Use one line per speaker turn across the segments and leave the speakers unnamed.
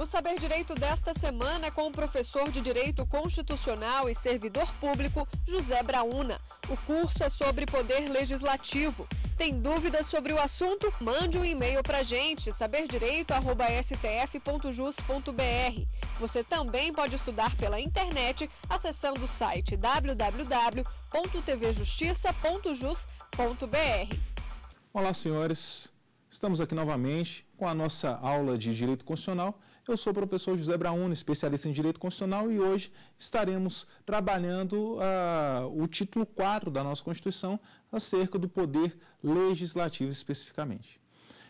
O Saber Direito desta semana é com o professor de Direito Constitucional e servidor público José Brauna. O curso é sobre poder legislativo. Tem dúvidas sobre o assunto? Mande um e-mail para gente, saberdireito.stf.jus.br. Você também pode estudar pela internet acessando o site www.tvjustiça.jus.br. Olá, senhores. Estamos aqui novamente com a nossa aula de Direito Constitucional eu sou o professor José Braun, especialista em Direito Constitucional, e hoje estaremos trabalhando uh, o título 4 da nossa Constituição acerca do poder legislativo especificamente.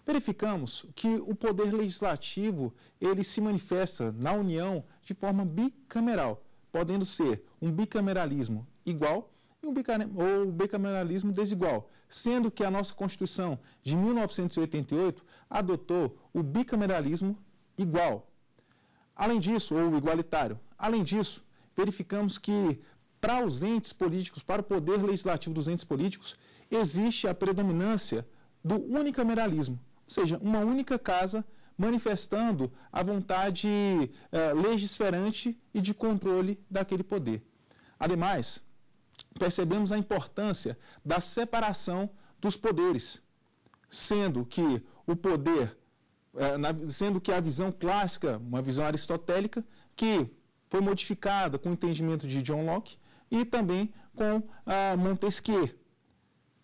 Verificamos que o poder legislativo ele se manifesta na União de forma bicameral, podendo ser um bicameralismo igual e um ou um bicameralismo desigual, sendo que a nossa Constituição de 1988 adotou o bicameralismo igual, Além disso, ou igualitário. Além disso, verificamos que para os entes políticos, para o poder legislativo dos entes políticos, existe a predominância do unicameralismo, ou seja, uma única casa manifestando a vontade eh, legisferante e de controle daquele poder. Ademais, percebemos a importância da separação dos poderes, sendo que o poder é, sendo que a visão clássica, uma visão aristotélica, que foi modificada com o entendimento de John Locke e também com ah, Montesquieu.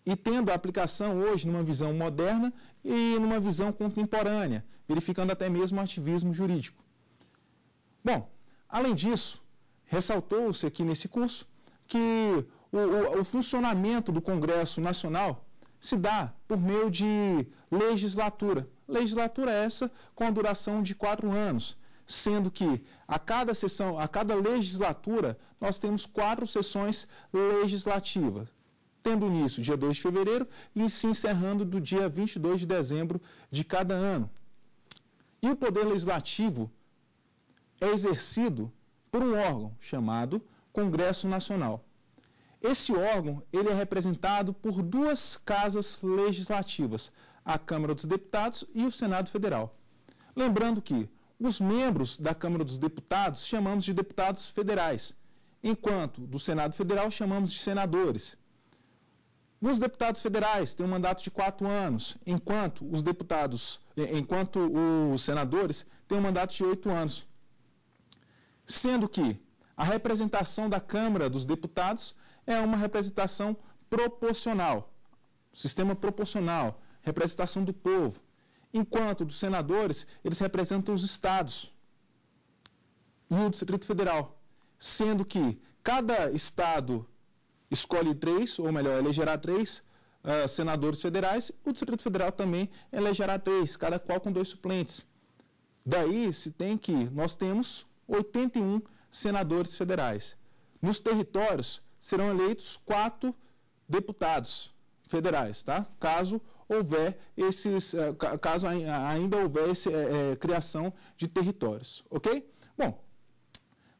E tendo a aplicação hoje numa visão moderna e numa visão contemporânea, verificando até mesmo o ativismo jurídico. Bom, além disso, ressaltou-se aqui nesse curso que o, o, o funcionamento do Congresso Nacional se dá por meio de legislatura legislatura é essa com a duração de quatro anos, sendo que a cada sessão, a cada legislatura, nós temos quatro sessões legislativas, tendo início dia 2 de fevereiro e se encerrando do dia 22 de dezembro de cada ano. E o poder legislativo é exercido por um órgão chamado Congresso Nacional. Esse órgão ele é representado por duas casas legislativas, a Câmara dos Deputados e o Senado Federal. Lembrando que os membros da Câmara dos Deputados chamamos de deputados federais, enquanto do Senado Federal chamamos de senadores. Os deputados federais têm um mandato de quatro anos, enquanto os deputados, eh, enquanto os senadores têm um mandato de oito anos. Sendo que a representação da Câmara dos Deputados é uma representação proporcional, sistema proporcional, representação do povo. Enquanto dos senadores, eles representam os estados e o Distrito Federal, sendo que cada estado escolhe três, ou melhor, elegerá três uh, senadores federais, o Distrito Federal também elegerá três, cada qual com dois suplentes. Daí se tem que nós temos 81 senadores federais. Nos territórios serão eleitos quatro deputados federais, tá? Caso houver esses, eh, caso ainda houver esse, é, criação de territórios, ok? Bom,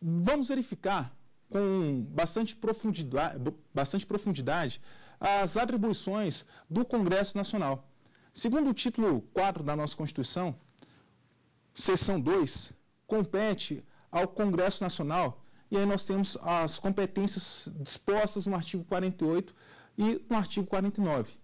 vamos verificar com bastante profundidade, bastante profundidade as atribuições do Congresso Nacional. Segundo o título 4 da nossa Constituição, seção 2, compete ao Congresso Nacional, e aí nós temos as competências dispostas no artigo 48 e no artigo 49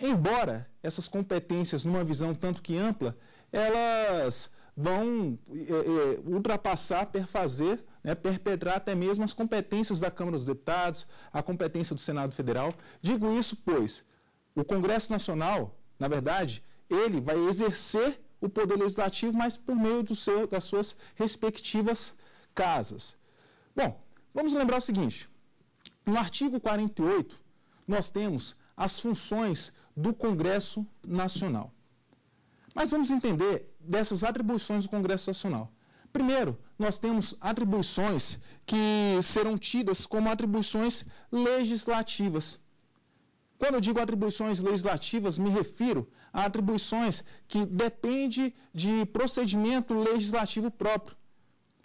embora essas competências, numa visão tanto que ampla, elas vão é, é, ultrapassar, perfazer, né, perpetrar até mesmo as competências da Câmara dos Deputados, a competência do Senado Federal. Digo isso, pois o Congresso Nacional, na verdade, ele vai exercer o poder legislativo, mas por meio do seu, das suas respectivas casas. Bom, vamos lembrar o seguinte: no artigo 48, nós temos as funções do Congresso Nacional. Mas vamos entender dessas atribuições do Congresso Nacional. Primeiro, nós temos atribuições que serão tidas como atribuições legislativas. Quando eu digo atribuições legislativas, me refiro a atribuições que dependem de procedimento legislativo próprio.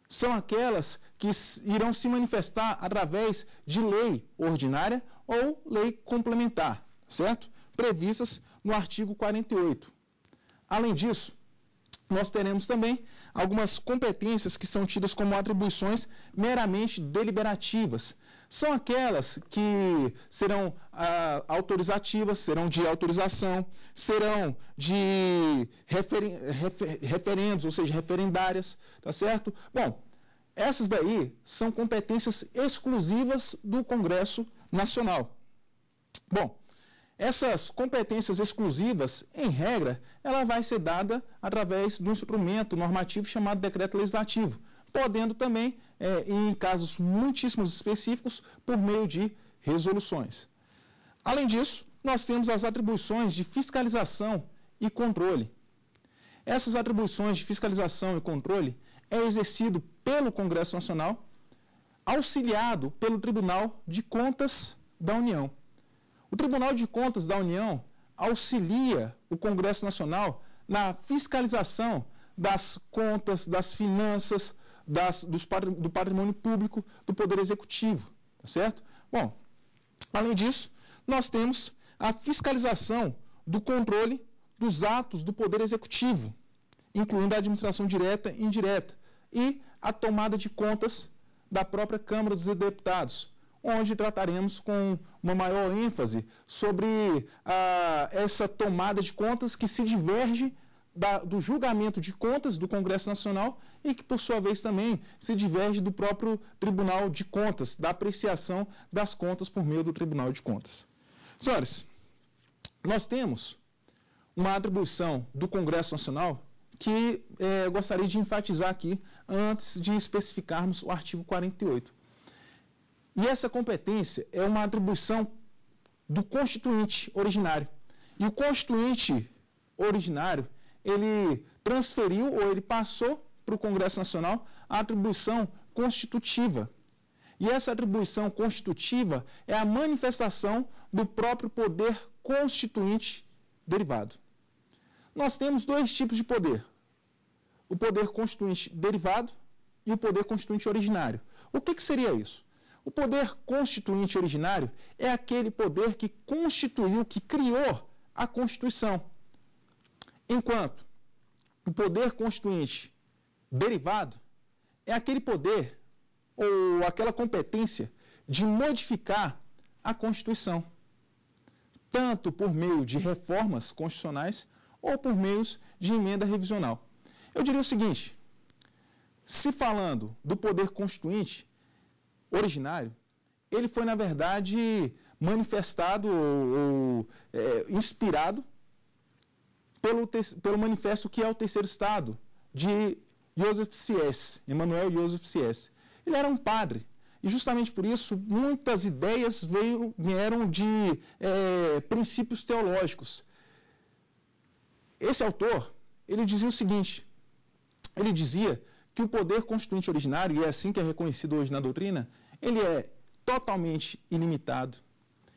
São aquelas que irão se manifestar através de lei ordinária ou lei complementar, certo? previstas no artigo 48. Além disso, nós teremos também algumas competências que são tidas como atribuições meramente deliberativas. São aquelas que serão ah, autorizativas, serão de autorização, serão de refer referendos, ou seja, referendárias, tá certo? Bom, essas daí são competências exclusivas do Congresso Nacional. Bom, essas competências exclusivas, em regra, ela vai ser dada através de um instrumento normativo chamado decreto legislativo, podendo também, é, em casos muitíssimos específicos, por meio de resoluções. Além disso, nós temos as atribuições de fiscalização e controle. Essas atribuições de fiscalização e controle é exercido pelo Congresso Nacional, auxiliado pelo Tribunal de Contas da União. O Tribunal de Contas da União auxilia o Congresso Nacional na fiscalização das contas, das finanças, das, dos, do patrimônio público do Poder Executivo, tá certo? Bom, além disso, nós temos a fiscalização do controle dos atos do Poder Executivo, incluindo a administração direta e indireta, e a tomada de contas da própria Câmara dos Deputados, onde trataremos com uma maior ênfase sobre ah, essa tomada de contas que se diverge da, do julgamento de contas do Congresso Nacional e que, por sua vez, também se diverge do próprio Tribunal de Contas, da apreciação das contas por meio do Tribunal de Contas. Senhores, nós temos uma atribuição do Congresso Nacional que eh, eu gostaria de enfatizar aqui antes de especificarmos o artigo 48 e essa competência é uma atribuição do constituinte originário. E o constituinte originário, ele transferiu ou ele passou para o Congresso Nacional a atribuição constitutiva. E essa atribuição constitutiva é a manifestação do próprio poder constituinte derivado. Nós temos dois tipos de poder: o poder constituinte derivado e o poder constituinte originário. O que, que seria isso? O poder constituinte originário é aquele poder que constituiu, que criou a Constituição. Enquanto o poder constituinte derivado é aquele poder ou aquela competência de modificar a Constituição, tanto por meio de reformas constitucionais ou por meios de emenda revisional. Eu diria o seguinte: se falando do poder constituinte, originário, ele foi, na verdade, manifestado ou, ou é, inspirado pelo, pelo manifesto que é o Terceiro Estado, de Joseph C.S., Emmanuel Joseph C.S. Ele era um padre, e justamente por isso muitas ideias veio, vieram de é, princípios teológicos. Esse autor, ele dizia o seguinte, ele dizia que o poder constituinte originário, e é assim que é reconhecido hoje na doutrina, ele é totalmente ilimitado,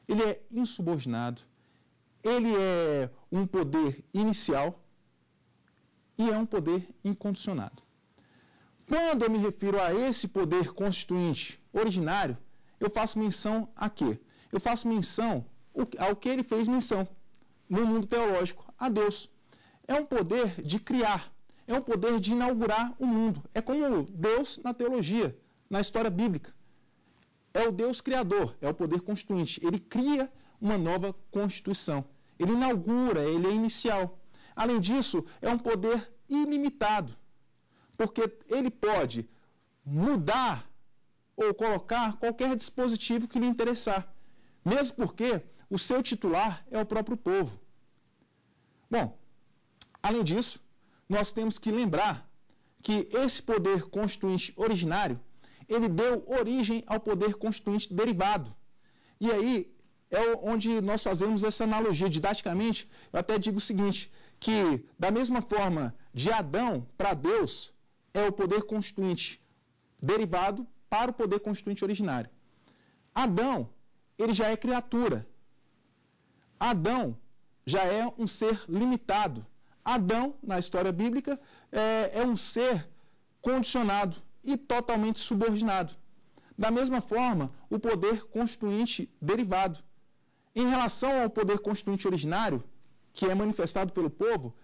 ele é insubordinado, ele é um poder inicial e é um poder incondicionado. Quando eu me refiro a esse poder constituinte originário, eu faço menção a quê? Eu faço menção ao que ele fez menção no mundo teológico, a Deus. É um poder de criar, é um poder de inaugurar o mundo. É como Deus na teologia, na história bíblica. É o Deus criador, é o poder constituinte. Ele cria uma nova constituição. Ele inaugura, ele é inicial. Além disso, é um poder ilimitado, porque ele pode mudar ou colocar qualquer dispositivo que lhe interessar, mesmo porque o seu titular é o próprio povo. Bom, além disso, nós temos que lembrar que esse poder constituinte originário, ele deu origem ao poder constituinte derivado. E aí é onde nós fazemos essa analogia didaticamente. Eu até digo o seguinte, que da mesma forma de Adão para Deus é o poder constituinte derivado para o poder constituinte originário. Adão, ele já é criatura. Adão já é um ser limitado. Adão, na história bíblica, é, é um ser condicionado e totalmente subordinado. Da mesma forma, o poder constituinte derivado. Em relação ao poder constituinte originário, que é manifestado pelo povo,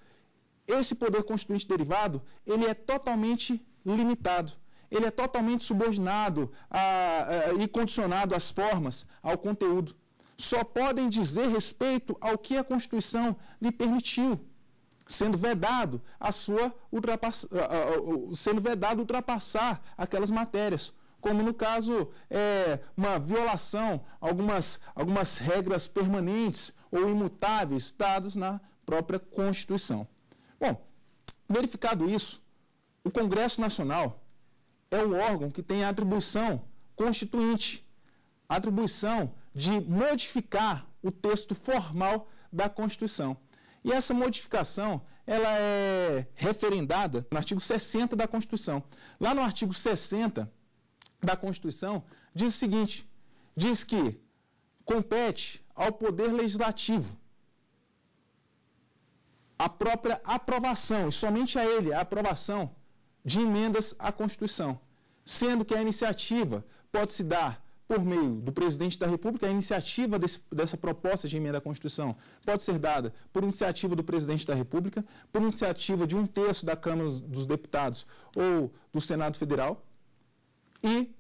esse poder constituinte derivado, ele é totalmente limitado. Ele é totalmente subordinado a, a, e condicionado às formas, ao conteúdo. Só podem dizer respeito ao que a Constituição lhe permitiu sendo vedado a sua sendo vedado ultrapassar aquelas matérias como no caso é, uma violação algumas algumas regras permanentes ou imutáveis dadas na própria Constituição. Bom, verificado isso, o Congresso Nacional é o órgão que tem a atribuição constituinte, a atribuição de modificar o texto formal da Constituição. E essa modificação, ela é referendada no artigo 60 da Constituição. Lá no artigo 60 da Constituição, diz o seguinte, diz que compete ao Poder Legislativo a própria aprovação, e somente a ele, a aprovação de emendas à Constituição, sendo que a iniciativa pode se dar por meio do presidente da República, a iniciativa desse, dessa proposta de emenda à Constituição pode ser dada por iniciativa do presidente da República, por iniciativa de um terço da Câmara dos Deputados ou do Senado Federal, e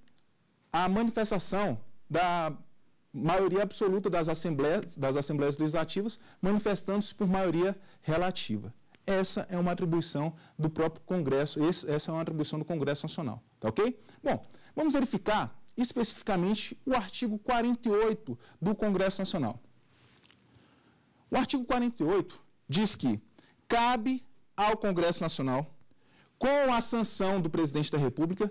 a manifestação da maioria absoluta das assembleias, das assembleias legislativas, manifestando-se por maioria relativa. Essa é uma atribuição do próprio Congresso, essa é uma atribuição do Congresso Nacional. Tá ok? Bom, vamos verificar especificamente o artigo 48 do Congresso Nacional. O artigo 48 diz que cabe ao Congresso Nacional, com a sanção do presidente da República,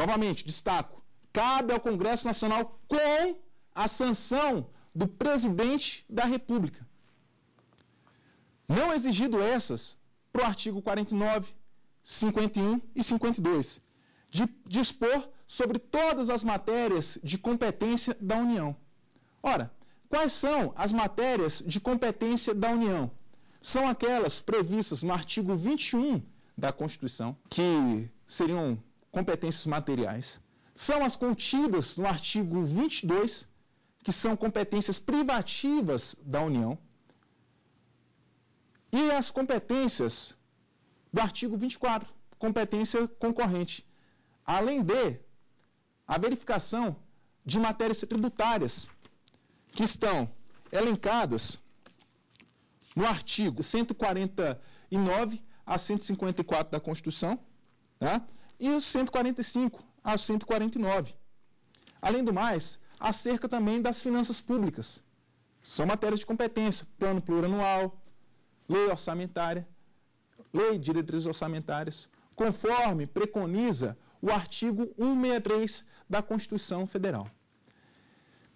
novamente, destaco, cabe ao Congresso Nacional com a sanção do presidente da República. Não exigido essas para o artigo 49, 51 e 52, de dispor sobre todas as matérias de competência da União. Ora, quais são as matérias de competência da União? São aquelas previstas no artigo 21 da Constituição, que seriam competências materiais. São as contidas no artigo 22, que são competências privativas da União. E as competências do artigo 24, competência concorrente. Além de a verificação de matérias tributárias que estão elencadas no artigo 149 a 154 da Constituição né? e os 145 a 149. Além do mais, acerca também das finanças públicas. São matérias de competência, plano plurianual, lei orçamentária, lei de diretrizes orçamentárias, conforme preconiza o artigo 163 da Constituição Federal.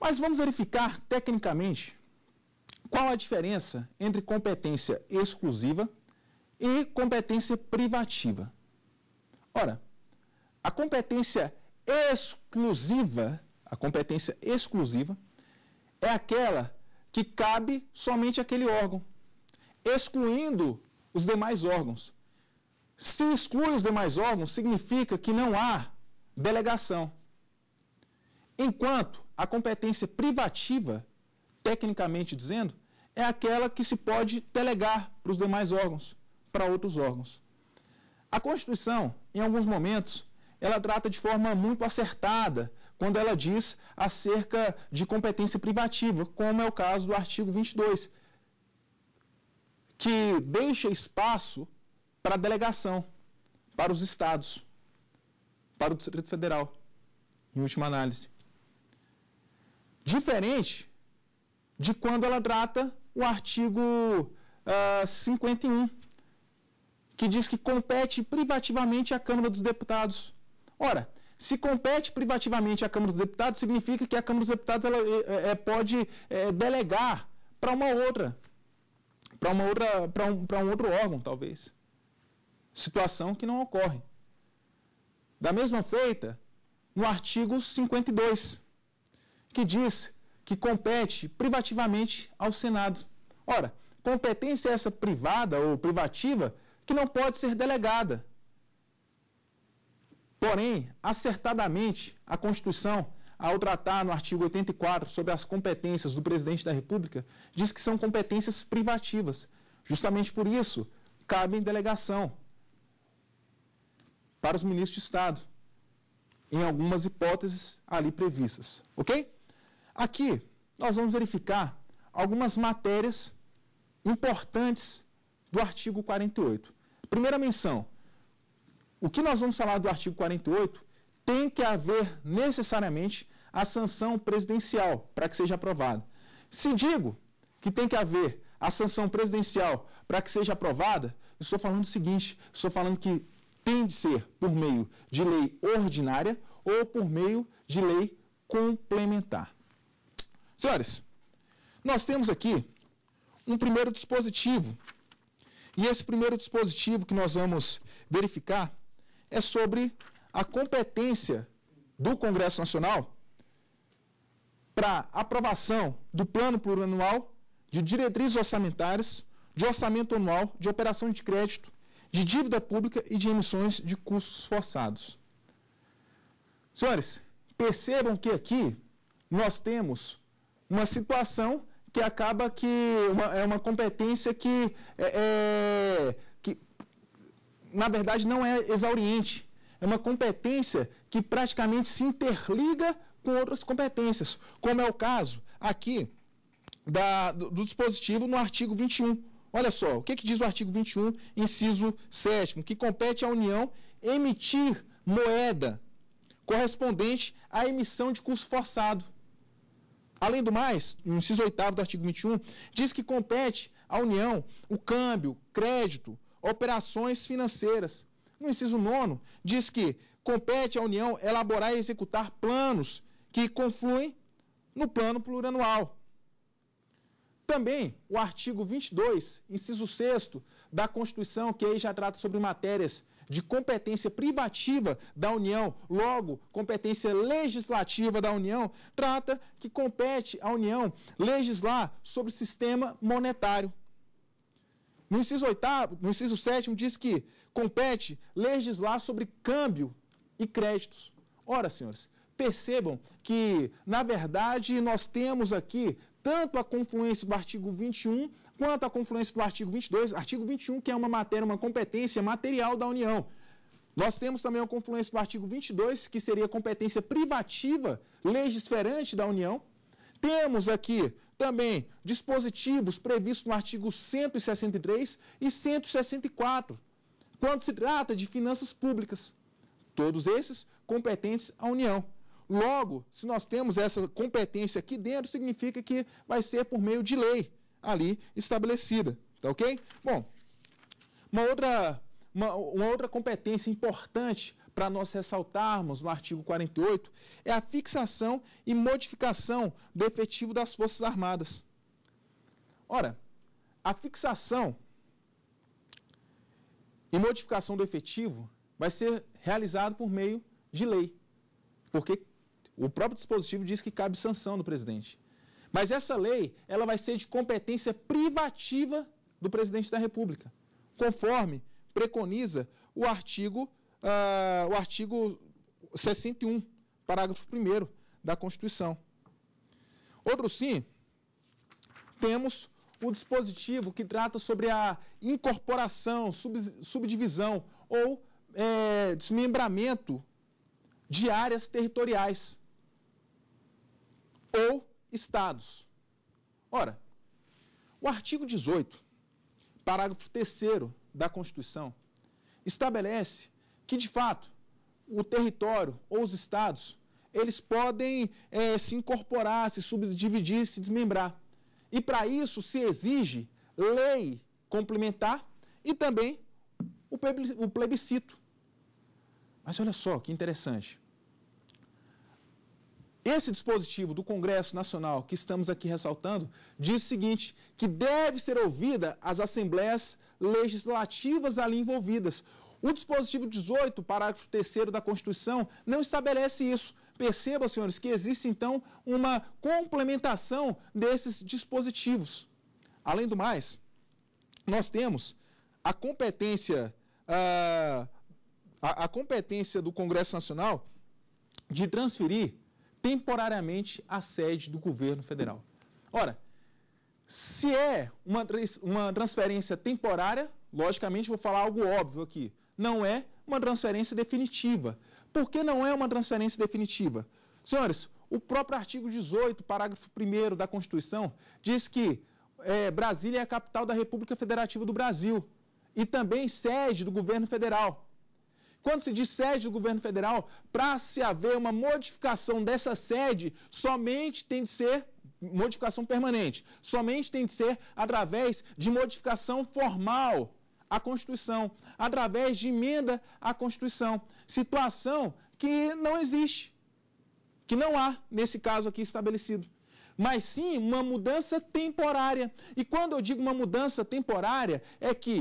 Mas vamos verificar tecnicamente qual a diferença entre competência exclusiva e competência privativa. Ora, a competência exclusiva, a competência exclusiva é aquela que cabe somente àquele órgão, excluindo os demais órgãos. Se exclui os demais órgãos, significa que não há delegação. Enquanto a competência privativa, tecnicamente dizendo, é aquela que se pode delegar para os demais órgãos, para outros órgãos. A Constituição, em alguns momentos, ela trata de forma muito acertada quando ela diz acerca de competência privativa, como é o caso do artigo 22, que deixa espaço para a delegação, para os estados, para o Distrito Federal, em última análise. Diferente de quando ela trata o artigo uh, ah, 51, que diz que compete privativamente à Câmara dos Deputados. Ora, se compete privativamente à Câmara dos Deputados, significa que a Câmara dos Deputados ela, é, pode é, delegar para uma outra, para uma outra, para um, um outro órgão, talvez situação que não ocorre. Da mesma feita, no artigo 52, que diz que compete privativamente ao Senado. Ora, competência é essa privada ou privativa que não pode ser delegada. Porém, acertadamente, a Constituição, ao tratar no artigo 84 sobre as competências do presidente da República, diz que são competências privativas. Justamente por isso, cabe em delegação para os ministros de Estado, em algumas hipóteses ali previstas, ok? Aqui nós vamos verificar algumas matérias importantes do artigo 48. Primeira menção, o que nós vamos falar do artigo 48 tem que haver necessariamente a sanção presidencial para que seja aprovado. Se digo que tem que haver a sanção presidencial para que seja aprovada, estou falando o seguinte, estou falando que tem de ser por meio de lei ordinária ou por meio de lei complementar. Senhores, nós temos aqui um primeiro dispositivo. E esse primeiro dispositivo que nós vamos verificar é sobre a competência do Congresso Nacional para aprovação do plano plurianual de diretrizes orçamentárias, de orçamento anual, de operação de crédito de dívida pública e de emissões de custos forçados. Senhores, percebam que aqui nós temos uma situação que acaba que uma, é uma competência que, é, é, que, na verdade, não é exauriente. É uma competência que praticamente se interliga com outras competências, como é o caso aqui da, do, do dispositivo no artigo 21 Olha só, o que, que diz o artigo 21, inciso 7, que compete à União emitir moeda correspondente à emissão de curso forçado. Além do mais, no inciso 8 do artigo 21, diz que compete à União o câmbio, crédito, operações financeiras. No inciso 9, diz que compete à União elaborar e executar planos que confluem no plano plurianual. Também o artigo 22, inciso 6 da Constituição, que aí já trata sobre matérias de competência privativa da União, logo, competência legislativa da União, trata que compete à União legislar sobre sistema monetário. No inciso, oitavo, no inciso sétimo diz que compete legislar sobre câmbio e créditos. Ora, senhores, percebam que, na verdade, nós temos aqui tanto a confluência do artigo 21 quanto a confluência do artigo 22, artigo 21 que é uma matéria, uma competência material da União. Nós temos também a confluência do artigo 22, que seria competência privativa legisferante da União. Temos aqui também dispositivos previstos no artigo 163 e 164, quando se trata de finanças públicas. Todos esses competentes à União. Logo, se nós temos essa competência aqui dentro, significa que vai ser por meio de lei ali estabelecida. Tá ok? Bom, uma outra, uma, uma outra competência importante para nós ressaltarmos no artigo 48 é a fixação e modificação do efetivo das Forças Armadas. Ora, a fixação e modificação do efetivo vai ser realizado por meio de lei. Porque o próprio dispositivo diz que cabe sanção do presidente. Mas essa lei, ela vai ser de competência privativa do presidente da República, conforme preconiza o artigo, uh, o artigo 61, parágrafo 1 da Constituição. Outro sim, temos o dispositivo que trata sobre a incorporação, sub, subdivisão ou é, desmembramento de áreas territoriais ou estados. Ora, o artigo 18, parágrafo 3 da Constituição, estabelece que, de fato, o território ou os estados, eles podem é, se incorporar, se subdividir, se desmembrar. E para isso se exige lei complementar e também o plebiscito. Mas olha só que interessante. Esse dispositivo do Congresso Nacional que estamos aqui ressaltando diz o seguinte: que deve ser ouvida as assembleias legislativas ali envolvidas. O dispositivo 18, parágrafo 3 da Constituição, não estabelece isso. Perceba, senhores, que existe então uma complementação desses dispositivos. Além do mais, nós temos a competência, ah, a, a competência do Congresso Nacional de transferir temporariamente a sede do governo federal. Ora, se é uma, uma transferência temporária, logicamente vou falar algo óbvio aqui, não é uma transferência definitiva. Por que não é uma transferência definitiva? Senhores, o próprio artigo 18, parágrafo 1 da Constituição, diz que é, Brasília é a capital da República Federativa do Brasil e também sede do governo federal. Quando se diz sede do governo federal, para se haver uma modificação dessa sede, somente tem de ser modificação permanente, somente tem de ser através de modificação formal à Constituição, através de emenda à Constituição. Situação que não existe, que não há nesse caso aqui estabelecido. Mas sim uma mudança temporária. E quando eu digo uma mudança temporária, é que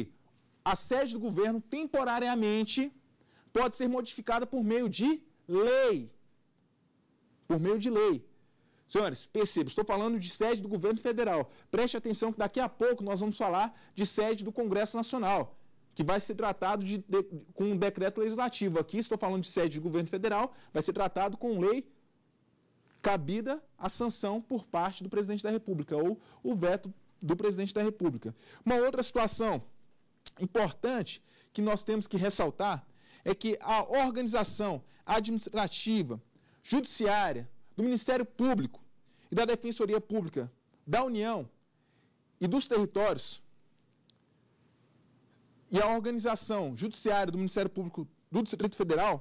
a sede do governo temporariamente pode ser modificada por meio de lei. Por meio de lei. Senhores, percebam, estou falando de sede do governo federal. Preste atenção que daqui a pouco nós vamos falar de sede do Congresso Nacional, que vai ser tratado de, de, com um decreto legislativo. Aqui estou falando de sede do governo federal, vai ser tratado com lei cabida à sanção por parte do presidente da República ou o veto do presidente da República. Uma outra situação importante que nós temos que ressaltar é que a organização administrativa, judiciária, do Ministério Público e da Defensoria Pública da União e dos territórios e a organização judiciária do Ministério Público do Distrito Federal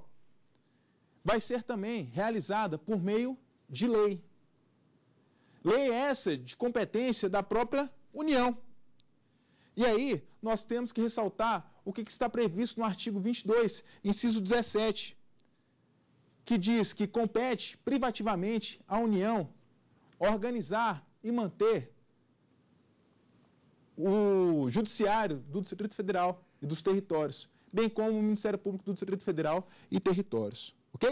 vai ser também realizada por meio de lei. Lei essa de competência da própria União. E aí, nós temos que ressaltar o que, está previsto no artigo 22, inciso 17, que diz que compete privativamente à União organizar e manter o Judiciário do Distrito Federal e dos territórios, bem como o Ministério Público do Distrito Federal e territórios. Ok?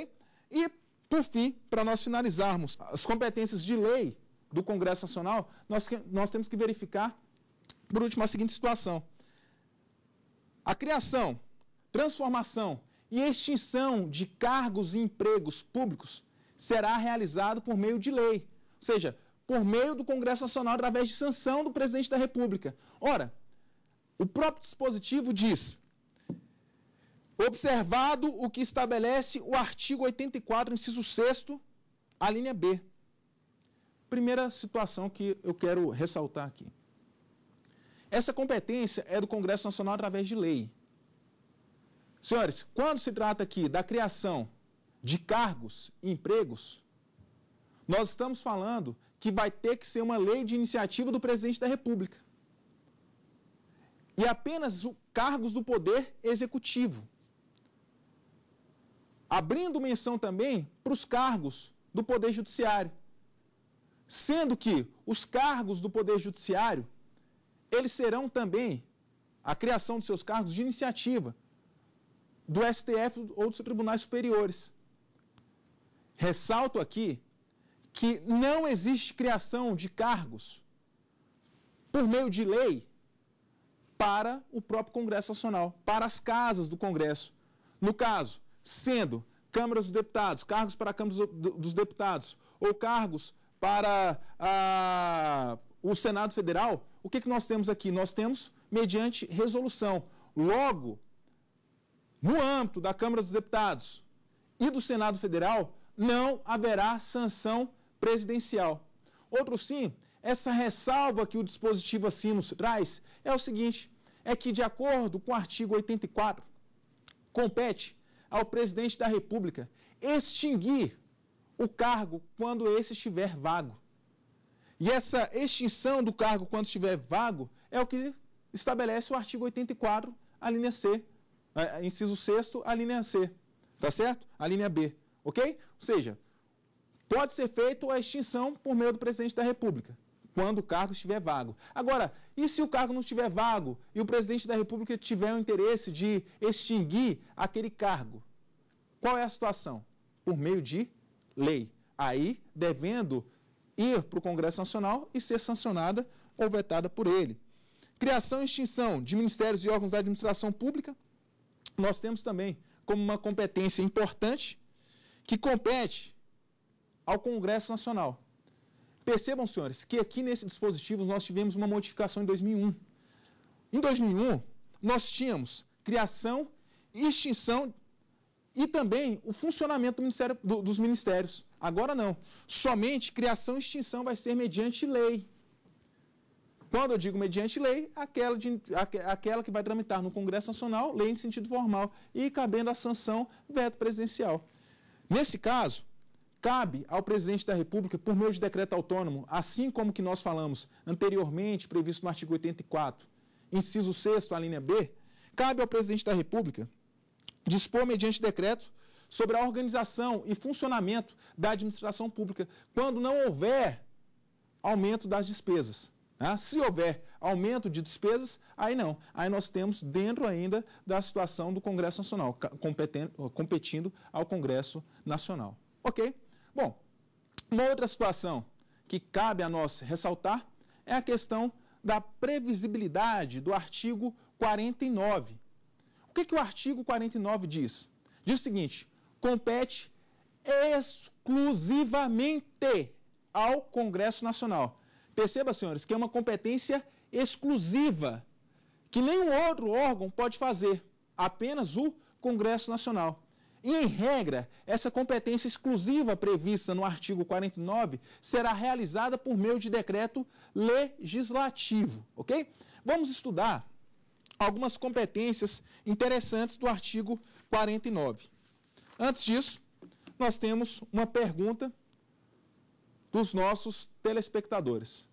E, por fim, para nós finalizarmos, as competências de lei do Congresso Nacional, nós, nós temos que verificar, por último, a seguinte situação a criação, transformação e extinção de cargos e empregos públicos será realizado por meio de lei, ou seja, por meio do Congresso Nacional através de sanção do presidente da República. Ora, o próprio dispositivo diz: observado o que estabelece o artigo 84, inciso 6, a linha B. Primeira situação que eu quero ressaltar aqui. Essa competência é do Congresso Nacional através de lei. Senhores, quando se trata aqui da criação de cargos e empregos, nós estamos falando que vai ter que ser uma lei de iniciativa do presidente da República. E apenas cargos do poder executivo. Abrindo menção também para os cargos do poder judiciário. Sendo que os cargos do poder judiciário eles serão também a criação dos seus cargos de iniciativa do STF ou dos tribunais superiores. Ressalto aqui que não existe criação de cargos por meio de lei para o próprio Congresso Nacional, para as casas do Congresso. No caso, sendo câmaras dos deputados, cargos para câmaras dos deputados ou cargos para a, ah, o Senado Federal, o que, que nós temos aqui? Nós temos mediante resolução. Logo, no âmbito da Câmara dos Deputados e do Senado Federal, não haverá sanção presidencial. Outro sim, essa ressalva que o dispositivo assim nos traz é o seguinte: é que, de acordo com o artigo 84, compete ao presidente da República extinguir o cargo quando esse estiver vago. E essa extinção do cargo quando estiver vago é o que estabelece o artigo 84, a linha C, inciso 6, a linha C, tá certo? A linha B, ok? Ou seja, pode ser feita a extinção por meio do presidente da República, quando o cargo estiver vago. Agora, e se o cargo não estiver vago e o presidente da República tiver o interesse de extinguir aquele cargo? Qual é a situação? Por meio de lei. Aí, devendo ir para o Congresso Nacional e ser sancionada ou vetada por ele. Criação e extinção de ministérios e órgãos da administração pública, nós temos também como uma competência importante que compete ao Congresso Nacional. Percebam, senhores, que aqui nesse dispositivo nós tivemos uma modificação em 2001. Em 2001, nós tínhamos criação, extinção e também o funcionamento do ministério, do, dos ministérios. Agora não. Somente criação e extinção vai ser mediante lei. Quando eu digo mediante lei, aquela, de, aquela que vai tramitar no Congresso Nacional, lei em sentido formal, e cabendo a sanção, veto presidencial. Nesse caso, cabe ao presidente da República, por meio de decreto autônomo, assim como que nós falamos anteriormente, previsto no artigo 84, inciso 6, a linha B, cabe ao presidente da República dispor mediante decreto sobre a organização e funcionamento da administração pública, quando não houver aumento das despesas. Né? Se houver aumento de despesas, aí não. Aí nós temos dentro ainda da situação do Congresso Nacional, competindo ao Congresso Nacional. Ok? Bom, uma outra situação que cabe a nós ressaltar é a questão da previsibilidade do artigo 49. O que, que o artigo 49 diz? Diz o seguinte: compete exclusivamente ao Congresso Nacional. Perceba, senhores, que é uma competência exclusiva que nenhum outro órgão pode fazer, apenas o Congresso Nacional. E, em regra, essa competência exclusiva prevista no artigo 49 será realizada por meio de decreto legislativo, ok? Vamos estudar algumas competências interessantes do artigo 49. Antes disso, nós temos uma pergunta dos nossos telespectadores.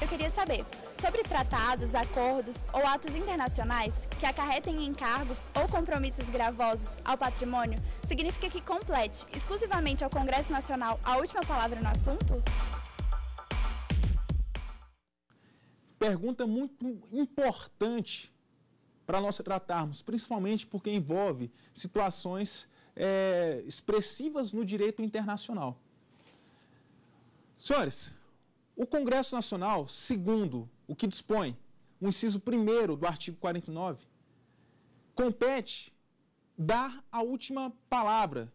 Eu queria saber sobre tratados, acordos ou atos internacionais que acarretem encargos ou compromissos gravosos ao patrimônio, significa que complete exclusivamente ao Congresso Nacional a última palavra no assunto? Pergunta muito importante para nós tratarmos, principalmente porque envolve situações é, expressivas no direito internacional. Senhores, o Congresso Nacional, segundo o que dispõe o inciso 1 do artigo 49, compete dar a última palavra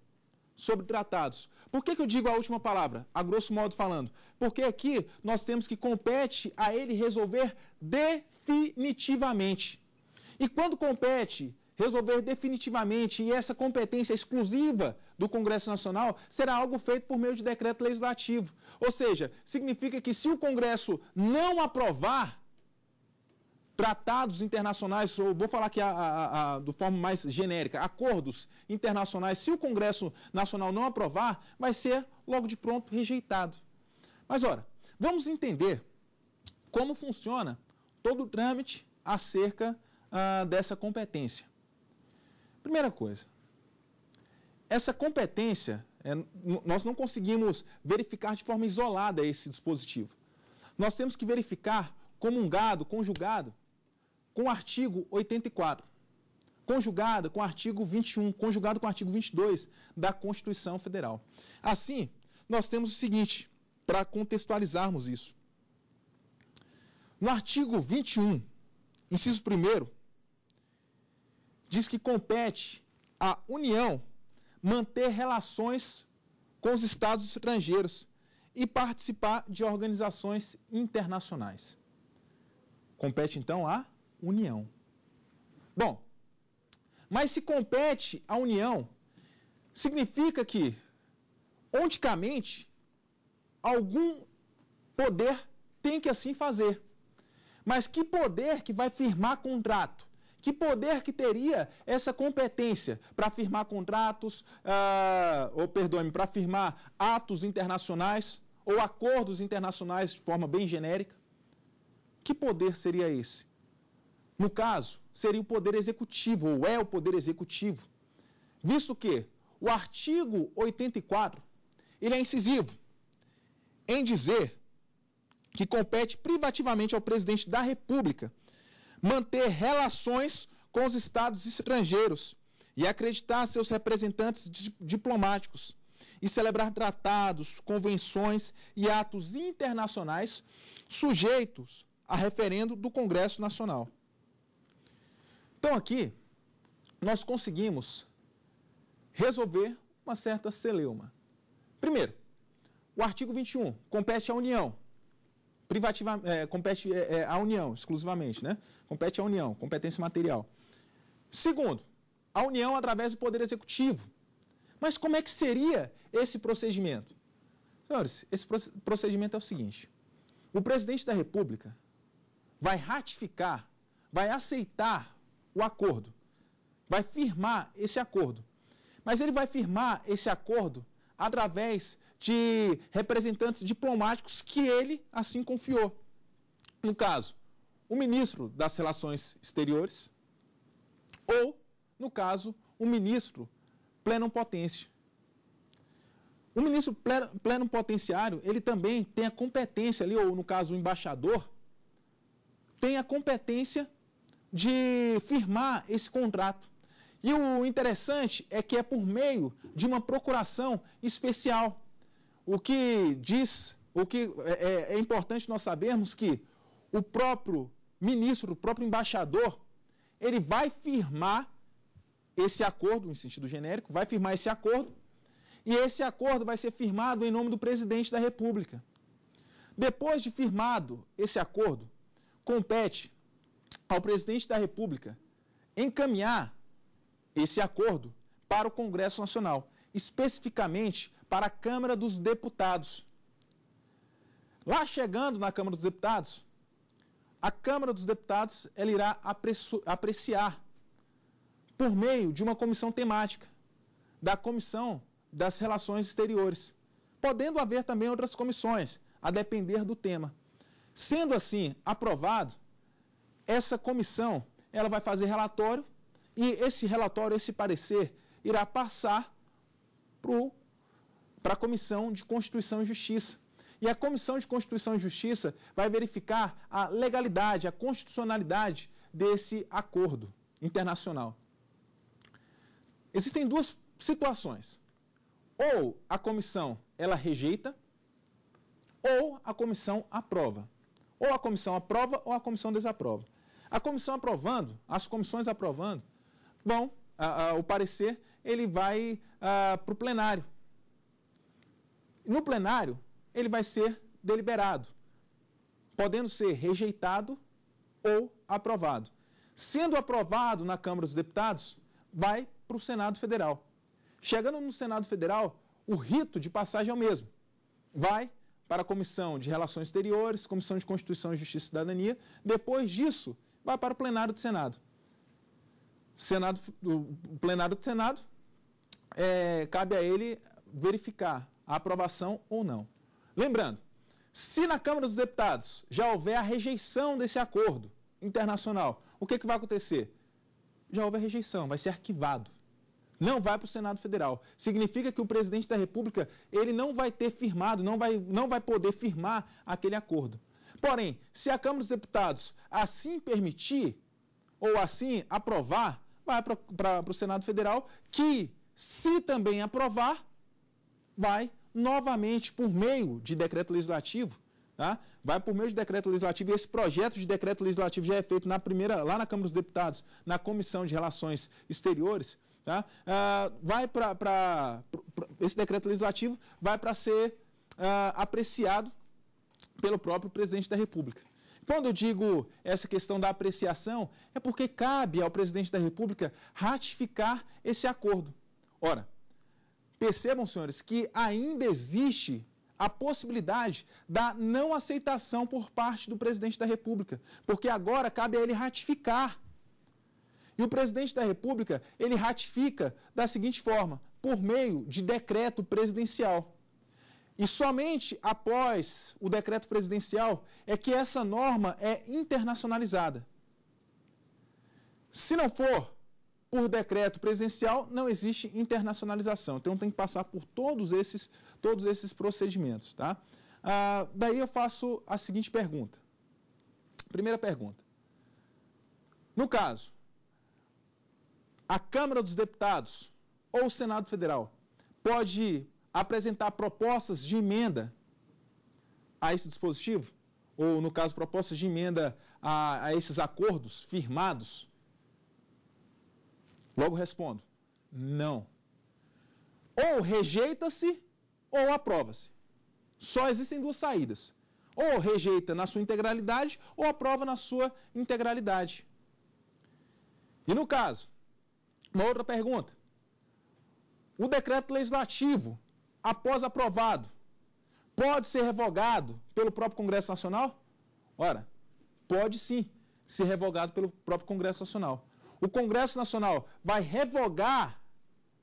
sobre tratados. Por que, que eu digo a última palavra, a grosso modo falando? Porque aqui nós temos que compete a ele resolver definitivamente. E quando compete resolver definitivamente, e essa competência exclusiva do Congresso Nacional será algo feito por meio de decreto legislativo. Ou seja, significa que se o Congresso não aprovar tratados internacionais, ou vou falar aqui a, a, a, do forma mais genérica, acordos internacionais, se o Congresso Nacional não aprovar, vai ser logo de pronto rejeitado. Mas ora, vamos entender como funciona todo o trâmite acerca ah, dessa competência. Primeira coisa, essa competência, é, nós não conseguimos verificar de forma isolada esse dispositivo. Nós temos que verificar comungado, conjugado, com o artigo 84, conjugado com o artigo 21, conjugado com o artigo 22 da Constituição Federal. Assim, nós temos o seguinte, para contextualizarmos isso. No artigo 21, inciso 1 diz que compete à União manter relações com os estados estrangeiros e participar de organizações internacionais. Compete então à União. Bom, mas se compete à União, significa que, onticamente, algum poder tem que assim fazer. Mas que poder que vai firmar contrato? Que poder que teria essa competência para firmar contratos, uh, ou perdoe-me, para firmar atos internacionais ou acordos internacionais de forma bem genérica? Que poder seria esse? No caso, seria o poder executivo, ou é o poder executivo, visto que o artigo 84, ele é incisivo em dizer que compete privativamente ao presidente da República manter relações com os estados estrangeiros e acreditar seus representantes diplomáticos e celebrar tratados, convenções e atos internacionais sujeitos a referendo do Congresso Nacional. Então aqui nós conseguimos resolver uma certa celeuma. Primeiro, o artigo 21 compete à União privativa, é, compete é, é, à União, exclusivamente, né? Compete à União, competência material. Segundo, a União através do Poder Executivo. Mas como é que seria esse procedimento? Senhores, esse procedimento é o seguinte: o presidente da República vai ratificar, vai aceitar o acordo, vai firmar esse acordo. Mas ele vai firmar esse acordo através de representantes diplomáticos que ele assim confiou. No caso, o ministro das Relações Exteriores ou, no caso, o ministro plenopotência. O ministro plenopotenciário, ele também tem a competência ali, ou no caso o embaixador, tem a competência de firmar esse contrato. E o interessante é que é por meio de uma procuração especial o que diz, o que é, é, é importante nós sabermos que o próprio ministro, o próprio embaixador, ele vai firmar esse acordo, em sentido genérico, vai firmar esse acordo, e esse acordo vai ser firmado em nome do presidente da República. Depois de firmado esse acordo, compete ao presidente da República encaminhar esse acordo para o Congresso Nacional, especificamente para a Câmara dos Deputados. Lá chegando na Câmara dos Deputados, a Câmara dos Deputados ela irá apreciar por meio de uma comissão temática, da Comissão das Relações Exteriores, podendo haver também outras comissões, a depender do tema. Sendo assim aprovado, essa comissão ela vai fazer relatório e esse relatório, esse parecer, irá passar para o para a Comissão de Constituição e Justiça. E a Comissão de Constituição e Justiça vai verificar a legalidade, a constitucionalidade desse acordo internacional. Existem duas situações. Ou a comissão ela rejeita, ou a comissão aprova. Ou a comissão aprova ou a comissão desaprova. A comissão aprovando, as comissões aprovando, bom, a, a, o parecer, ele vai ah, para o plenário no plenário, ele vai ser deliberado, podendo ser rejeitado ou aprovado. Sendo aprovado na Câmara dos Deputados, vai para o Senado Federal. Chegando no Senado Federal, o rito de passagem é o mesmo. Vai para a Comissão de Relações Exteriores, Comissão de Constituição, Justiça e Cidadania. Depois disso, vai para o plenário do Senado. Senado o plenário do Senado, é, cabe a ele verificar a aprovação ou não. Lembrando, se na Câmara dos Deputados já houver a rejeição desse acordo internacional, o que, é que vai acontecer? Já houve a rejeição, vai ser arquivado. Não vai para o Senado Federal. Significa que o presidente da República ele não vai ter firmado, não vai, não vai poder firmar aquele acordo. Porém, se a Câmara dos Deputados assim permitir, ou assim aprovar, vai para o Senado Federal, que, se também aprovar, vai novamente por meio de decreto legislativo. Tá? Vai por meio de decreto legislativo e esse projeto de decreto legislativo já é feito na primeira, lá na Câmara dos Deputados, na Comissão de Relações Exteriores. Tá? Ah, vai para. Esse decreto legislativo vai para ser ah, apreciado pelo próprio presidente da República. Quando eu digo essa questão da apreciação, é porque cabe ao presidente da República ratificar esse acordo. Ora, Percebam, senhores, que ainda existe a possibilidade da não aceitação por parte do presidente da República, porque agora cabe a ele ratificar. E o presidente da República, ele ratifica da seguinte forma, por meio de decreto presidencial. E somente após o decreto presidencial é que essa norma é internacionalizada. Se não for, por decreto presencial não existe internacionalização. Então tem que passar por todos esses, todos esses procedimentos. Tá? Ah, daí eu faço a seguinte pergunta. Primeira pergunta. No caso, a Câmara dos Deputados ou o Senado Federal pode apresentar propostas de emenda a esse dispositivo? Ou, no caso, propostas de emenda a, a esses acordos firmados Logo respondo: não. Ou rejeita-se ou aprova-se. Só existem duas saídas. Ou rejeita na sua integralidade ou aprova na sua integralidade. E no caso, uma outra pergunta. O decreto legislativo, após aprovado, pode ser revogado pelo próprio Congresso Nacional? Ora, pode sim ser revogado pelo próprio Congresso Nacional. O Congresso Nacional vai revogar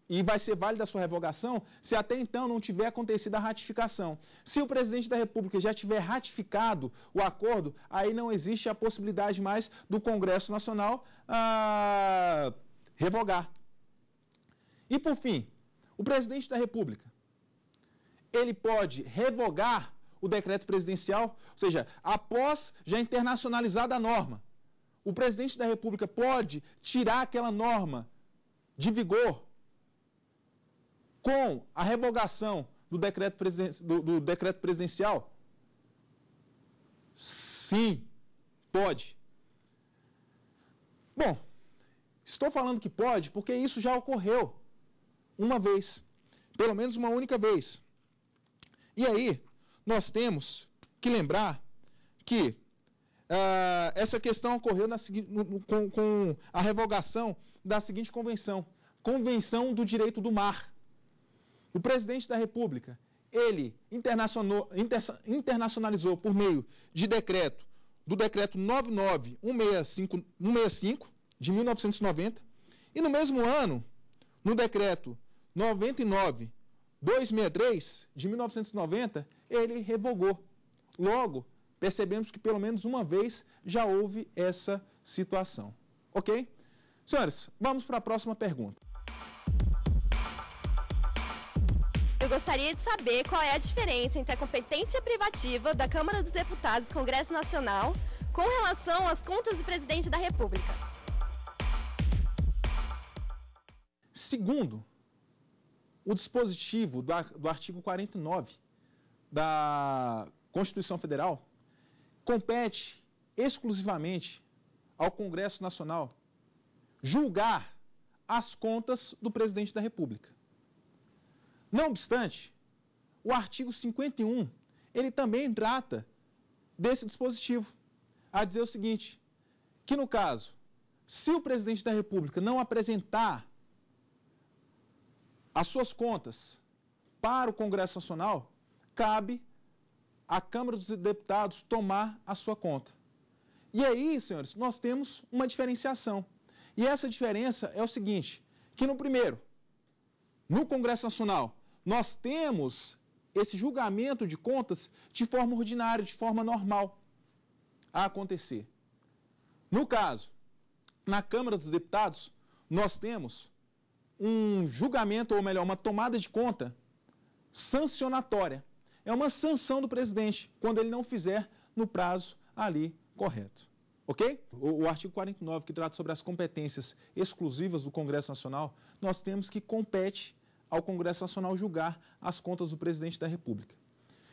e vai ser válida a sua revogação se até então não tiver acontecido a ratificação. Se o presidente da República já tiver ratificado o acordo, aí não existe a possibilidade mais do Congresso Nacional ah, revogar. E por fim, o presidente da República ele pode revogar o decreto presidencial, ou seja, após já internacionalizada a norma o presidente da República pode tirar aquela norma de vigor com a revogação do decreto, presiden do, do decreto presidencial? Sim, pode. Bom, estou falando que pode porque isso já ocorreu uma vez, pelo menos uma única vez. E aí, nós temos que lembrar que Uh, essa questão ocorreu na, com, com, a revogação da seguinte convenção: Convenção do Direito do Mar. O presidente da República, ele inter, internacionalizou por meio de decreto, do decreto 99165, 165, de 1990, e no mesmo ano, no decreto 99.263 de 1990, ele revogou. Logo, percebemos que pelo menos uma vez já houve essa situação. Ok? Senhores, vamos para a próxima pergunta. Eu gostaria de saber qual é a diferença entre a competência privativa da Câmara dos Deputados e Congresso Nacional com relação às contas do presidente da República. Segundo o dispositivo do artigo 49 da Constituição Federal, compete exclusivamente ao Congresso Nacional julgar as contas do presidente da República. Não obstante, o artigo 51, ele também trata desse dispositivo, a dizer o seguinte, que no caso, se o presidente da República não apresentar as suas contas para o Congresso Nacional, cabe a Câmara dos Deputados tomar a sua conta. E aí, senhores, nós temos uma diferenciação. E essa diferença é o seguinte: que no primeiro, no Congresso Nacional, nós temos esse julgamento de contas de forma ordinária, de forma normal a acontecer. No caso, na Câmara dos Deputados, nós temos um julgamento, ou melhor, uma tomada de conta sancionatória é uma sanção do presidente quando ele não fizer no prazo ali correto. Ok? O, o, artigo 49, que trata sobre as competências exclusivas do Congresso Nacional, nós temos que compete ao Congresso Nacional julgar as contas do presidente da República.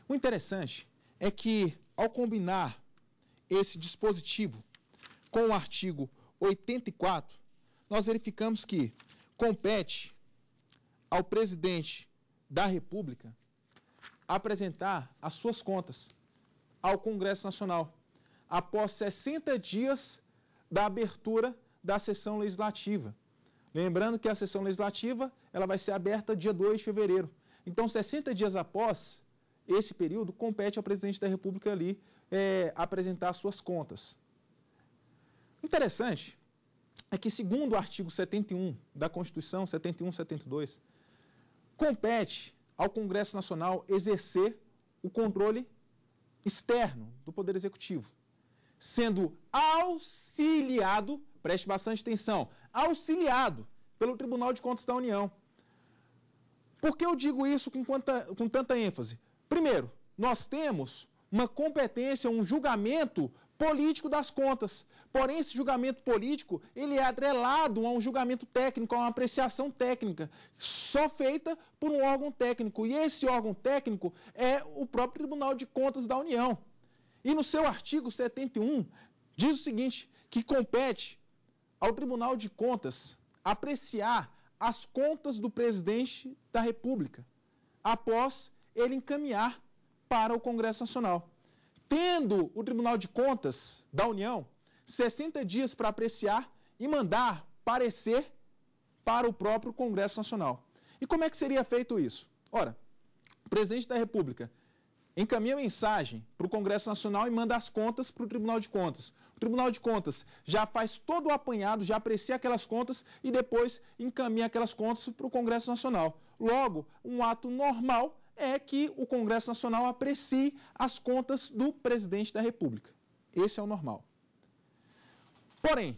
O interessante é que, ao combinar esse dispositivo com o artigo 84, nós verificamos que compete ao presidente da República apresentar as suas contas ao Congresso Nacional após 60 dias da abertura da sessão legislativa. Lembrando que a sessão legislativa ela vai ser aberta dia 2 de fevereiro. Então, 60 dias após esse período, compete ao presidente da República ali é, apresentar suas contas. Interessante é que, segundo o artigo 71 da Constituição, 71, 72, compete ao Congresso Nacional exercer o controle externo do Poder Executivo, sendo auxiliado, preste bastante atenção, auxiliado pelo Tribunal de Contas da União. Por que eu digo isso com, quanta, com tanta ênfase? Primeiro, nós temos uma competência, um julgamento político das contas. Porém, esse julgamento político, ele é atrelado a um julgamento técnico, a uma apreciação técnica, só feita por um órgão técnico. E esse órgão técnico é o próprio Tribunal de Contas da União. E no seu artigo 71, diz o seguinte, que compete ao Tribunal de Contas apreciar as contas do presidente da República após ele encaminhar para o Congresso Nacional tendo o Tribunal de Contas da União 60 dias para apreciar e mandar parecer para o próprio Congresso Nacional. E como é que seria feito isso? Ora, o presidente da República encaminha mensagem para o Congresso Nacional e manda as contas para o Tribunal de Contas. O Tribunal de Contas já faz todo o apanhado, já aprecia aquelas contas e depois encaminha aquelas contas para o Congresso Nacional. Logo, um ato normal é que o Congresso Nacional aprecie as contas do presidente da República. Esse é o normal. Porém,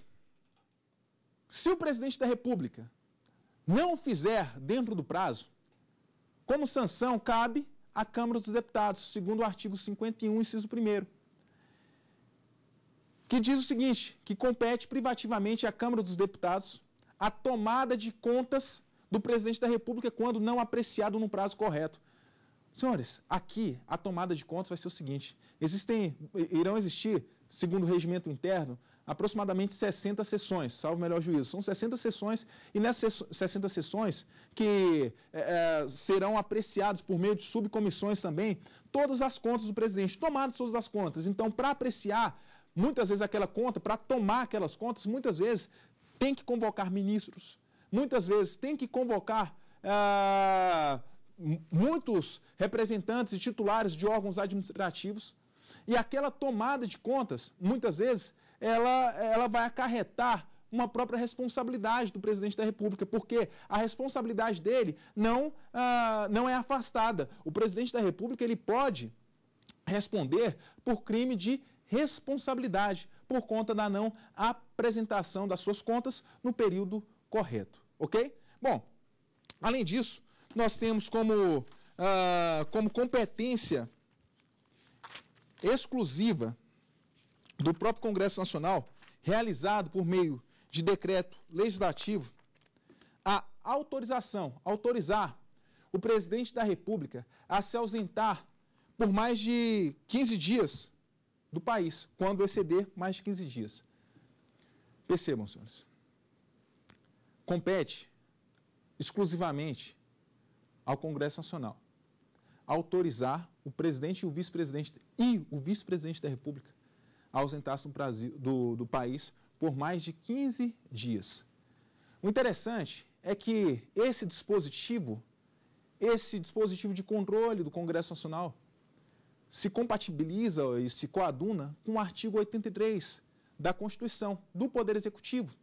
se o presidente da República não fizer dentro do prazo, como sanção cabe à Câmara dos Deputados, segundo o artigo 51, inciso 1 que diz o seguinte, que compete privativamente à Câmara dos Deputados a tomada de contas do presidente da República quando não apreciado no prazo correto. Senhores, aqui a tomada de contas vai ser o seguinte: existem, irão existir, segundo o regimento interno, aproximadamente 60 sessões, salvo melhor juízo. São 60 sessões, e nessas 60 sessões que é, é, serão apreciadas por meio de subcomissões também todas as contas do presidente, tomadas todas as contas. Então, para apreciar muitas vezes aquela conta, para tomar aquelas contas, muitas vezes tem que convocar ministros, muitas vezes tem que convocar. Ah, muitos representantes e titulares de órgãos administrativos. E aquela tomada de contas, muitas vezes, ela, ela vai acarretar uma própria responsabilidade do presidente da República, porque a responsabilidade dele não, ah, não é afastada. O presidente da República ele pode responder por crime de responsabilidade por conta da não apresentação das suas contas no período correto, ok? Bom, além disso, nós temos como, uh, como competência exclusiva do próprio Congresso Nacional, realizado por meio de decreto legislativo, a autorização, autorizar o presidente da República a se ausentar por mais de 15 dias do país, quando exceder mais de 15 dias. Percebam, senhores, compete exclusivamente ao Congresso Nacional autorizar o presidente e o vice-presidente e o vice-presidente da República a ausentar-se do, do, do país por mais de 15 dias. O interessante é que esse dispositivo, esse dispositivo de controle do Congresso Nacional, se compatibiliza e se coaduna com o artigo 83 da Constituição do Poder Executivo,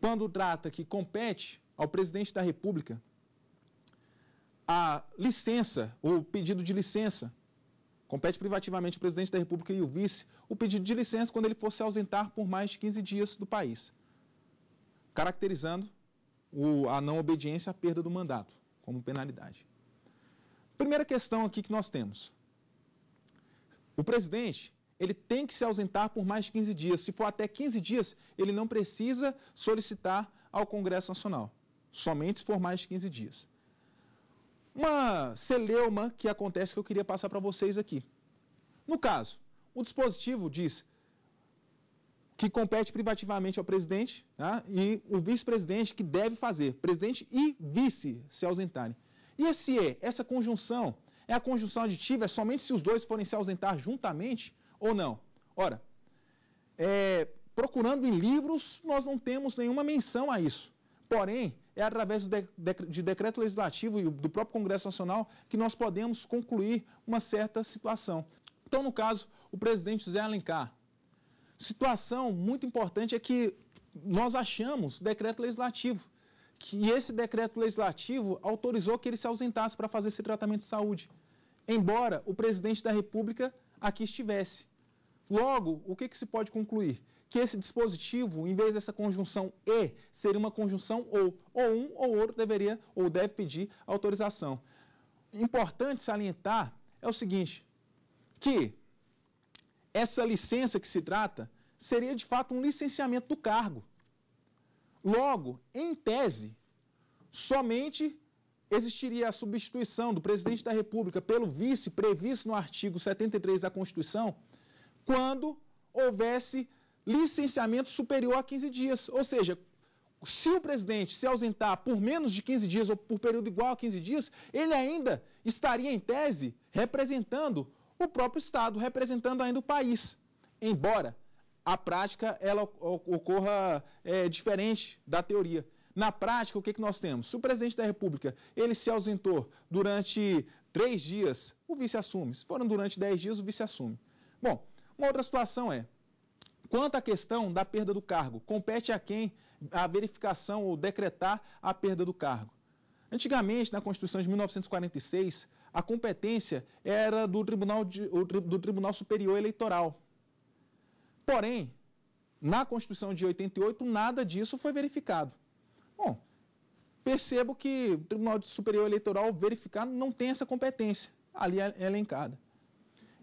quando trata que compete ao presidente da República a licença, o pedido de licença. Compete privativamente o presidente da República e o vice o pedido de licença quando ele for se ausentar por mais de 15 dias do país, caracterizando o, a não obediência à perda do mandato como penalidade. Primeira questão aqui que nós temos. O presidente, ele tem que se ausentar por mais de 15 dias. Se for até 15 dias, ele não precisa solicitar ao Congresso Nacional, somente se for mais de 15 dias uma celeuma que acontece que eu queria passar para vocês aqui. No caso, o dispositivo diz que compete privativamente ao presidente tá? e o vice-presidente que deve fazer, presidente e vice se ausentarem. E esse E, é, essa conjunção, é a conjunção aditiva, é somente se os dois forem se ausentar juntamente ou não? Ora, é, procurando em livros, nós não temos nenhuma menção a isso. Porém, é através de decreto legislativo e do próprio Congresso Nacional que nós podemos concluir uma certa situação. Então, no caso, o presidente José Alencar. Situação muito importante é que nós achamos decreto legislativo, que esse decreto legislativo autorizou que ele se ausentasse para fazer esse tratamento de saúde, embora o presidente da República aqui estivesse. Logo, o que, que se pode concluir? que esse dispositivo, em vez dessa conjunção e, seria uma conjunção ou. Ou um ou outro deveria ou deve pedir autorização. Importante salientar é o seguinte, que essa licença que se trata seria de fato um licenciamento do cargo. Logo, em tese, somente existiria a substituição do presidente da República pelo vice previsto no artigo 73 da Constituição, quando houvesse licenciamento superior a 15 dias. Ou seja, se o presidente se ausentar por menos de 15 dias ou por período igual a 15 dias, ele ainda estaria, em tese, representando o próprio Estado, representando ainda o país. Embora a prática ela ocorra é, diferente da teoria. Na prática, o que, que nós temos? Se o presidente da República ele se ausentou durante três dias, o vice assume. Se foram durante dez dias, o vice assume. Bom, uma outra situação é, Quanto à questão da perda do cargo, compete a quem a verificação ou decretar a perda do cargo. Antigamente, na Constituição de 1946, a competência era do Tribunal, de, do Tribunal Superior Eleitoral. Porém, na Constituição de 88, nada disso foi verificado. Bom, percebo que o Tribunal Superior Eleitoral verificar não tem essa competência ali elencada.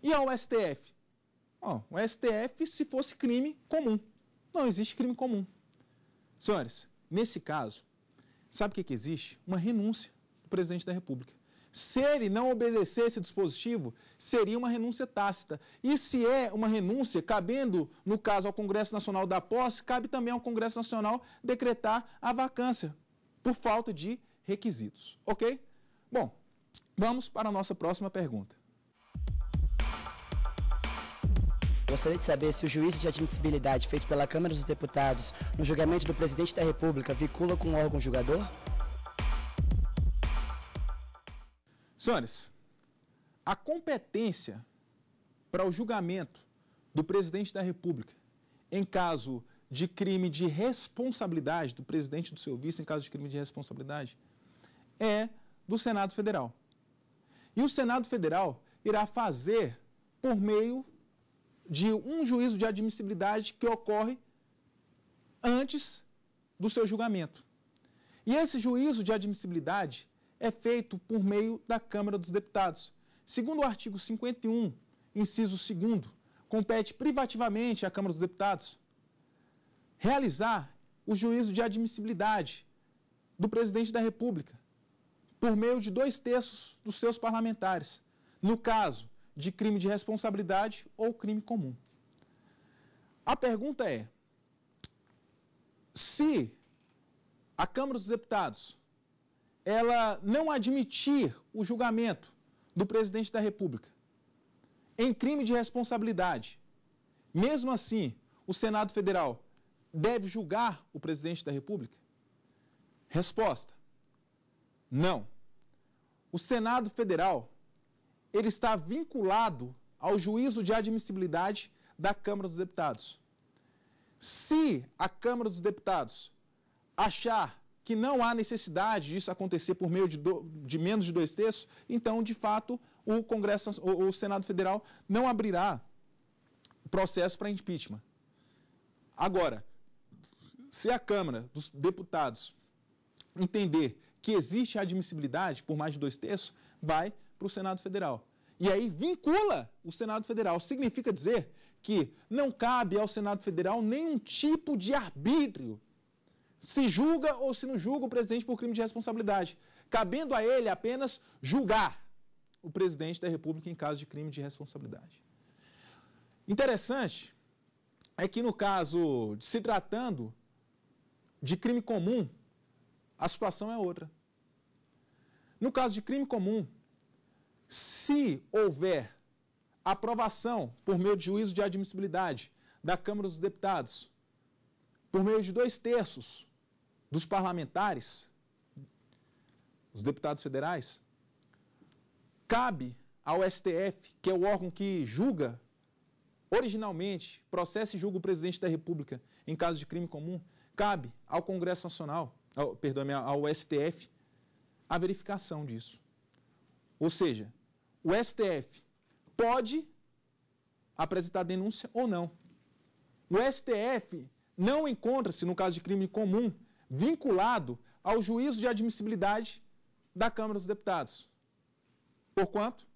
E ao STF? Ó, o STF se fosse crime comum. Não existe crime comum. Senhores, nesse caso, sabe o que, que existe? Uma renúncia do presidente da República. Se ele não obedecer esse dispositivo, seria uma renúncia tácita. E se é uma renúncia, cabendo, no caso, ao Congresso Nacional da posse, cabe também ao Congresso Nacional decretar a vacância por falta de requisitos. Ok? Bom, vamos para a nossa próxima pergunta. Gostaria de saber se o juízo de admissibilidade feito pela Câmara dos Deputados no julgamento do presidente da República vincula com o órgão julgador? Senhores, a competência para o julgamento do presidente da República em caso de crime de responsabilidade, do presidente do seu vice em caso de crime de responsabilidade, é do Senado Federal. E o Senado Federal irá fazer por meio de um juízo de admissibilidade que ocorre antes do seu julgamento. E esse juízo de admissibilidade é feito por meio da Câmara dos Deputados. Segundo o artigo 51, inciso 2, compete privativamente à Câmara dos Deputados realizar o juízo de admissibilidade do presidente da República por meio de dois terços dos seus parlamentares. No caso, de crime de responsabilidade ou crime comum. A pergunta é: se a Câmara dos Deputados ela não admitir o julgamento do presidente da República em crime de responsabilidade, mesmo assim, o Senado Federal deve julgar o presidente da República? Resposta: não. O Senado Federal ele está vinculado ao juízo de admissibilidade da Câmara dos Deputados. Se a Câmara dos Deputados achar que não há necessidade disso acontecer por meio de, do, de menos de dois terços, então, de fato, o Congresso, o, o Senado Federal não abrirá processo para impeachment. Agora, se a Câmara dos Deputados entender que existe admissibilidade por mais de dois terços, vai para o Senado Federal. E aí vincula o Senado Federal. Significa dizer que não cabe ao Senado Federal nenhum tipo de arbítrio se julga ou se não julga o presidente por crime de responsabilidade, cabendo a ele apenas julgar o presidente da República em caso de crime de responsabilidade. Interessante é que no caso de se tratando de crime comum, a situação é outra. No caso de crime comum, se houver aprovação por meio de juízo de admissibilidade da Câmara dos Deputados, por meio de dois terços dos parlamentares, os deputados federais, cabe ao STF, que é o órgão que julga originalmente, processa e julga o presidente da República em caso de crime comum, cabe ao Congresso Nacional, ao, perdão, ao STF, a verificação disso. Ou seja, o STF pode apresentar denúncia ou não. O STF não encontra-se, no caso de crime comum, vinculado ao juízo de admissibilidade da Câmara dos Deputados. Porquanto,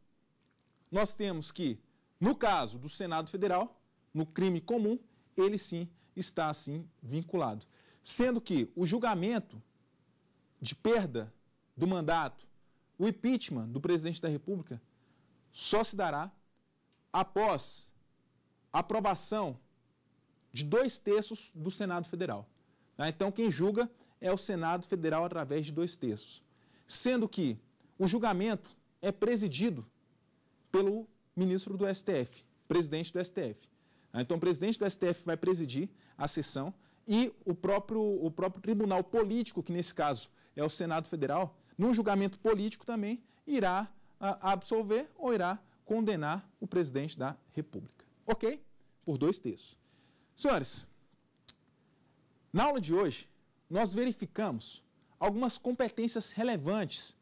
nós temos que, no caso do Senado Federal, no crime comum, ele sim está assim vinculado. Sendo que o julgamento de perda do mandato, o impeachment do presidente da República, só se dará após aprovação de dois terços do Senado Federal. Né? Então, quem julga é o Senado Federal através de dois terços. Sendo que o julgamento é presidido pelo ministro do STF, presidente do STF. Né? Então, o presidente do STF vai presidir a sessão e o próprio, o próprio tribunal político, que nesse caso é o Senado Federal, num julgamento político também irá absolver ou irá condenar o presidente da República. Ok? Por dois terços. Senhores, na aula de hoje, nós verificamos algumas competências relevantes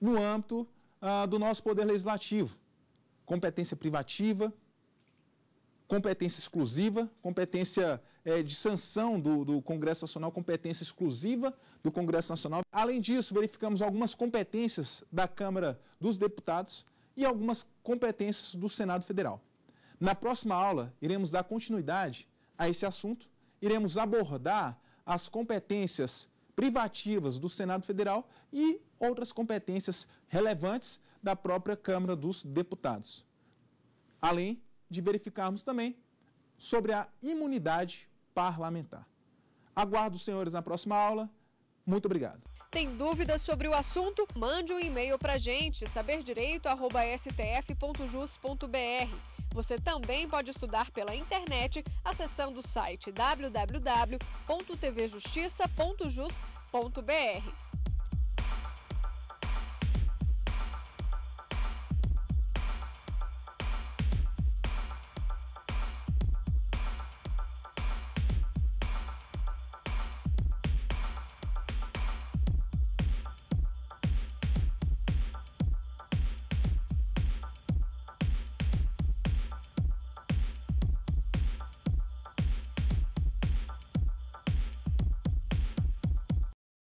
no âmbito ah, do nosso poder legislativo. Competência privativa, competência exclusiva, competência é, de sanção do, do, Congresso Nacional, competência exclusiva do Congresso Nacional. Além disso, verificamos algumas competências da Câmara dos Deputados e algumas competências do Senado Federal. Na próxima aula, iremos dar continuidade a esse assunto, iremos abordar as competências privativas do Senado Federal e outras competências relevantes da própria Câmara dos Deputados. Além de verificarmos também sobre a imunidade parlamentar. Aguardo os senhores na próxima aula. Muito obrigado. Tem dúvidas sobre o assunto? Mande um e-mail para gente, saberdireito.stf.jus.br. Você também pode estudar pela internet acessando o site www.tvjustiça.jus.br.